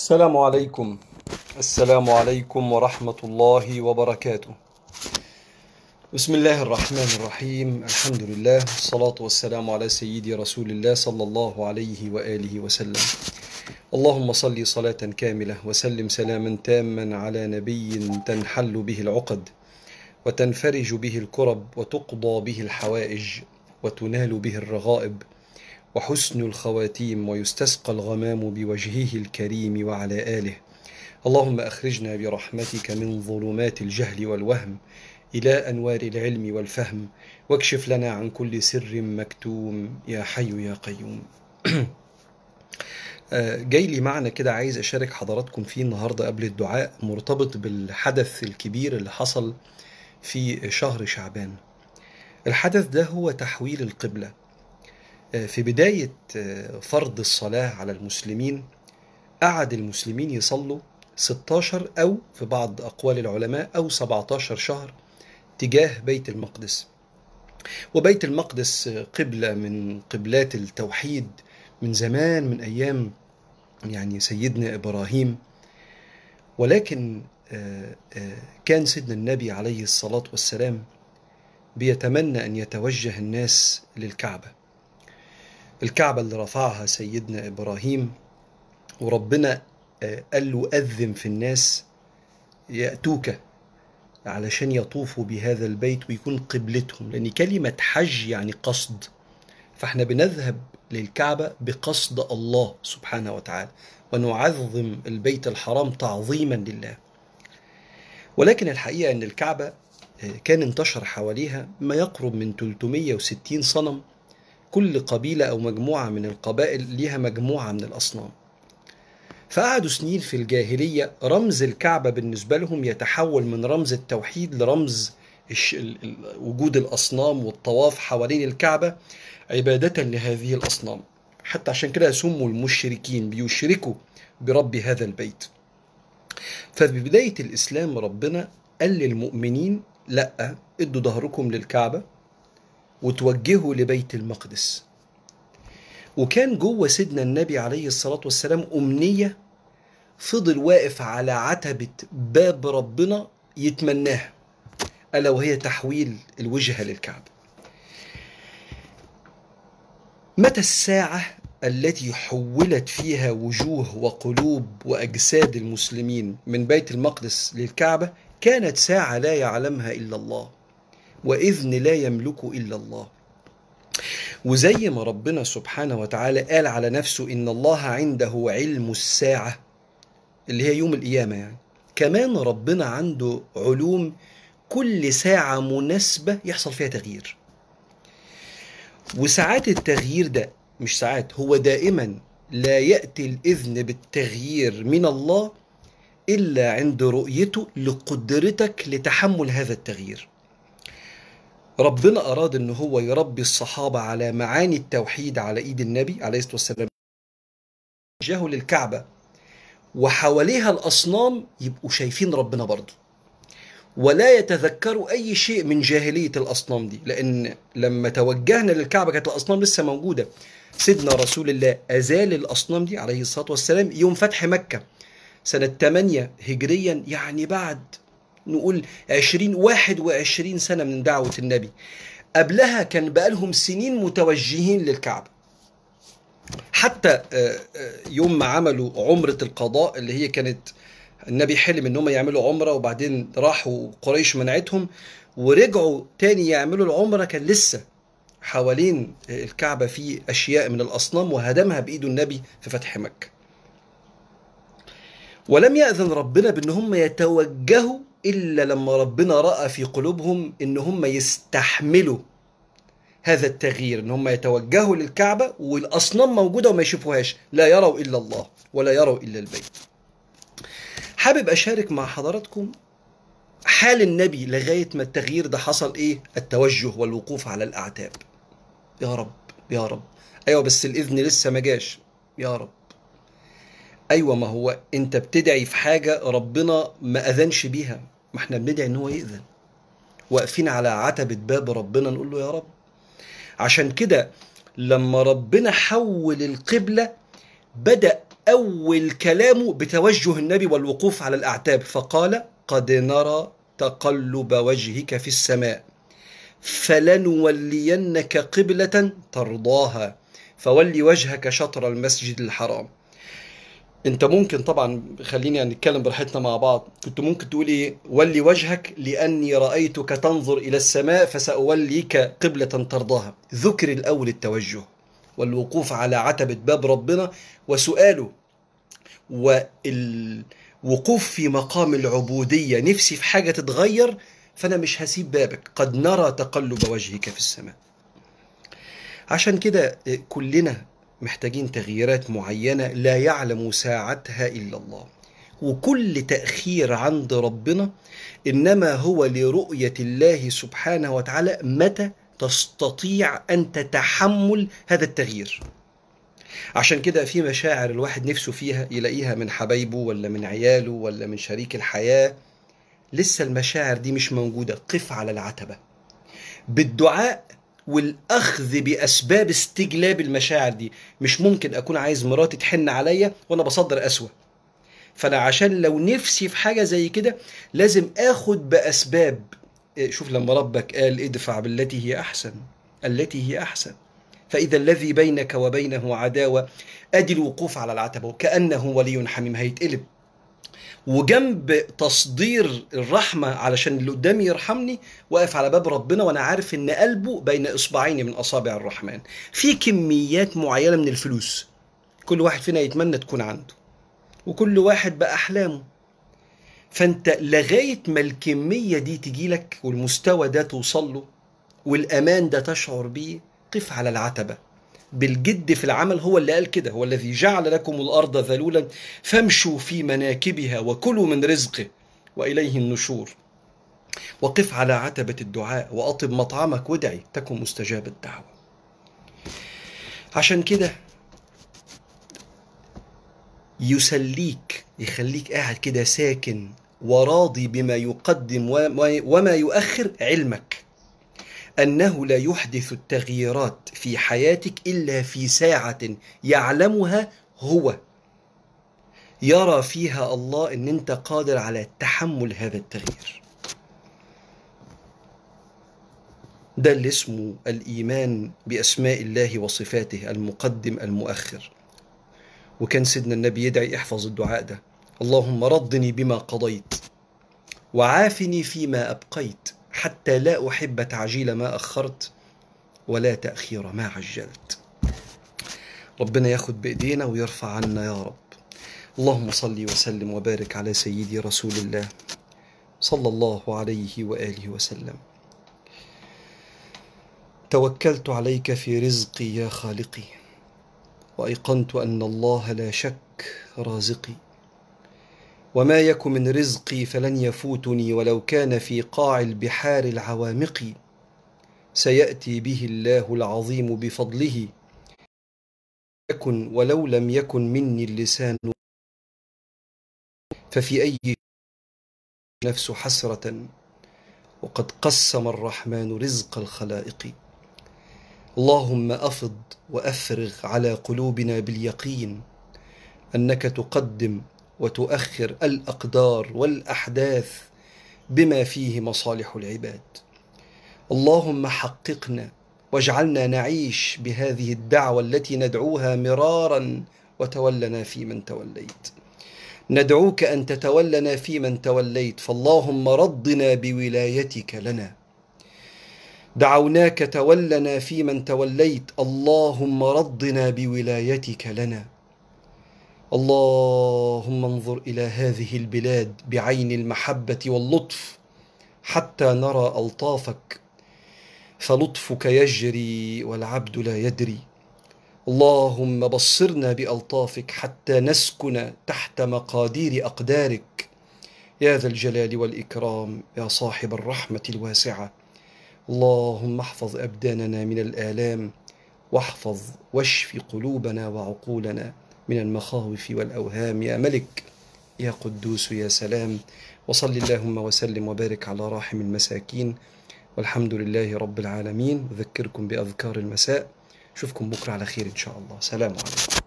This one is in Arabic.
السلام عليكم السلام عليكم ورحمة الله وبركاته بسم الله الرحمن الرحيم الحمد لله والصلاة والسلام على سيدي رسول الله صلى الله عليه وآله وسلم اللهم صل صلاة كاملة وسلم سلاما تاما على نبي تنحل به العقد وتنفرج به الكرب وتقضى به الحوائج وتنال به الرغائب وحسن الخواتيم ويستسقى الغمام بوجهه الكريم وعلى آله اللهم أخرجنا برحمتك من ظلمات الجهل والوهم إلى أنوار العلم والفهم واكشف لنا عن كل سر مكتوم يا حي يا قيوم آه، جاي لي معنى كده عايز أشارك حضراتكم فيه النهاردة قبل الدعاء مرتبط بالحدث الكبير اللي حصل في شهر شعبان الحدث ده هو تحويل القبله آه، في بداية آه، فرض الصلاة على المسلمين قعد المسلمين يصلوا 16 أو في بعض أقوال العلماء أو 17 شهر تجاه بيت المقدس وبيت المقدس آه، قبلة من قبلات التوحيد من زمان من أيام يعني سيدنا إبراهيم ولكن كان سيدنا النبي عليه الصلاة والسلام بيتمنى أن يتوجه الناس للكعبة الكعبة اللي رفعها سيدنا إبراهيم وربنا آه، قال له أذن في الناس يأتوك علشان يطوفوا بهذا البيت ويكون قبلتهم لأن كلمة حج يعني قصد فاحنا بنذهب للكعبة بقصد الله سبحانه وتعالى ونعظم البيت الحرام تعظيما لله ولكن الحقيقة أن الكعبة آه، كان انتشر حواليها ما يقرب من 360 صنم كل قبيلة أو مجموعة من القبائل ليها مجموعة من الأصنام فقعدوا سنين في الجاهلية رمز الكعبة بالنسبة لهم يتحول من رمز التوحيد لرمز وجود الأصنام والطواف حوالين الكعبة عبادة لهذه الأصنام حتى عشان كده سموا المشركين بيشركوا برب هذا البيت ففي بداية الإسلام ربنا قال للمؤمنين لأ ادوا ظهركم للكعبة وتوجهه لبيت المقدس وكان جوه سيدنا النبي عليه الصلاة والسلام أمنية فضل واقف على عتبة باب ربنا يتمناها ألا وهي تحويل الوجهة للكعبة متى الساعة التي حولت فيها وجوه وقلوب وأجساد المسلمين من بيت المقدس للكعبة كانت ساعة لا يعلمها إلا الله وإذن لا يملك إلا الله وزي ما ربنا سبحانه وتعالى قال على نفسه إن الله عنده علم الساعة اللي هي يوم القيامة يعني كمان ربنا عنده علوم كل ساعة مناسبة يحصل فيها تغيير وساعات التغيير ده مش ساعات هو دائما لا يأتي الإذن بالتغيير من الله إلا عند رؤيته لقدرتك لتحمل هذا التغيير ربنا أراد أن هو يربي الصحابة على معاني التوحيد على إيد النبي عليه الصلاة والسلام جاهوا للكعبة وحواليها الأصنام يبقوا شايفين ربنا برضه ولا يتذكروا أي شيء من جاهلية الأصنام دي لأن لما توجهنا للكعبة كانت الأصنام لسه موجودة سيدنا رسول الله أزال الأصنام دي عليه الصلاة والسلام يوم فتح مكة سنة 8 هجريا يعني بعد نقول 20 21 سنة من دعوة النبي قبلها كان بقالهم سنين متوجهين للكعبة حتى آه، آه، يوم ما عملوا عمرة القضاء اللي هي كانت النبي حلم ان هم يعملوا عمرة وبعدين راحوا قريش منعتهم ورجعوا تاني يعملوا العمرة كان لسه حوالين آه، الكعبة في أشياء من الأصنام وهدمها بإيده النبي في فتح مكة ولم يأذن ربنا بأن هم يتوجهوا إلا لما ربنا رأى في قلوبهم إن هم يستحملوا هذا التغيير إن هم يتوجهوا للكعبة والأصنام موجودة وما يشوفوهاش لا يروا إلا الله ولا يروا إلا البيت حابب أشارك مع حضراتكم حال النبي لغاية ما التغيير ده حصل إيه التوجه والوقوف على الأعتاب يا رب يا رب أيوة بس الإذن لسه ما جاش يا رب ايوه ما هو انت بتدعي في حاجه ربنا ما اذنش بيها ما احنا بندعي ان هو يأذن واقفين على عتبة باب ربنا نقول له يا رب عشان كده لما ربنا حول القبلة بدأ أول كلامه بتوجه النبي والوقوف على الأعتاب فقال قد نرى تقلب وجهك في السماء فلنولينك قبلة ترضاها فول وجهك شطر المسجد الحرام انت ممكن طبعا خليني يعني نتكلم براحتنا مع بعض كنت ممكن تقول ايه ولي وجهك لاني رايتك تنظر الى السماء فساوليك قبله ترضاها ذكر الاول التوجه والوقوف على عتبه باب ربنا وسؤاله والوقوف في مقام العبوديه نفسي في حاجه تتغير فانا مش هسيب بابك قد نرى تقلب وجهك في السماء عشان كده كلنا محتاجين تغييرات معينة لا يعلم ساعتها إلا الله وكل تأخير عند ربنا إنما هو لرؤية الله سبحانه وتعالى متى تستطيع أن تتحمل هذا التغيير عشان كده في مشاعر الواحد نفسه فيها يلاقيها من حبايبه ولا من عياله ولا من شريك الحياة لسه المشاعر دي مش موجودة قف على العتبة بالدعاء والاخذ باسباب استجلاب المشاعر دي مش ممكن اكون عايز مراتي تحن عليا وانا بصدر اسوأ فانا عشان لو نفسي في حاجه زي كده لازم اخد باسباب إيه، شوف لما ربك قال ادفع بالتي هي احسن التي هي احسن فاذا الذي بينك وبينه عداوه ادي الوقوف على العتبه وكانه ولي حميم هيتقلب وجنب تصدير الرحمه علشان اللي قدامي يرحمني واقف على باب ربنا وانا عارف ان قلبه بين اصبعين من اصابع الرحمن في كميات معينه من الفلوس كل واحد فينا يتمنى تكون عنده وكل واحد باحلامه فانت لغايه ما الكميه دي تجيلك والمستوى ده توصل له والامان ده تشعر بيه قف على العتبه بالجد في العمل هو اللي قال كده هو الذي جعل لكم الأرض ذلولا فامشوا في مناكبها وكلوا من رزقه وإليه النشور وقف على عتبة الدعاء وأطب مطعمك ودعي تكن مستجاب الدعوة عشان كده يسليك يخليك قاعد كده ساكن وراضي بما يقدم وما يؤخر علمك أنه لا يحدث التغييرات في حياتك إلا في ساعة يعلمها هو يرى فيها الله أن أنت قادر على تحمل هذا التغيير ده اللي اسمه الإيمان بأسماء الله وصفاته المقدم المؤخر وكان سيدنا النبي يدعي احفظ الدعاء ده اللهم ردني بما قضيت وعافني فيما أبقيت حتى لا أحب تعجيل ما أخرت ولا تأخير ما عجلت ربنا ياخد بإيدينا ويرفع عنا يا رب اللهم صل وسلم وبارك على سيدي رسول الله صلى الله عليه وآله وسلم توكلت عليك في رزقي يا خالقي وايقنت ان الله لا شك رازقي وما يك من رزقي فلن يفوتني ولو كان في قاع البحار العوامق سيأتي به الله العظيم بفضله يكن ولو لم يكن مني اللسان ففي أي نفس حسرة وقد قسم الرحمن رزق الخلائق اللهم أفض وأفرغ على قلوبنا باليقين أنك تقدم وتؤخر الاقدار والاحداث بما فيه مصالح العباد اللهم حققنا واجعلنا نعيش بهذه الدعوه التي ندعوها مرارا وتولنا في من توليت ندعوك ان تتولنا في من توليت فاللهم رضنا بولايتك لنا دعوناك تولنا في من توليت اللهم رضنا بولايتك لنا اللهم انظر الى هذه البلاد بعين المحبه واللطف حتى نرى الطافك فلطفك يجري والعبد لا يدري اللهم بصرنا بالطافك حتى نسكن تحت مقادير اقدارك يا ذا الجلال والاكرام يا صاحب الرحمه الواسعه اللهم احفظ ابداننا من الالام واحفظ واشف قلوبنا وعقولنا من المخاوف والأوهام يا ملك يا قدوس يا سلام وصل اللهم وسلم وبارك على راحم المساكين والحمد لله رب العالمين أذكركم بأذكار المساء أشوفكم بكرة على خير إن شاء الله سلام عليكم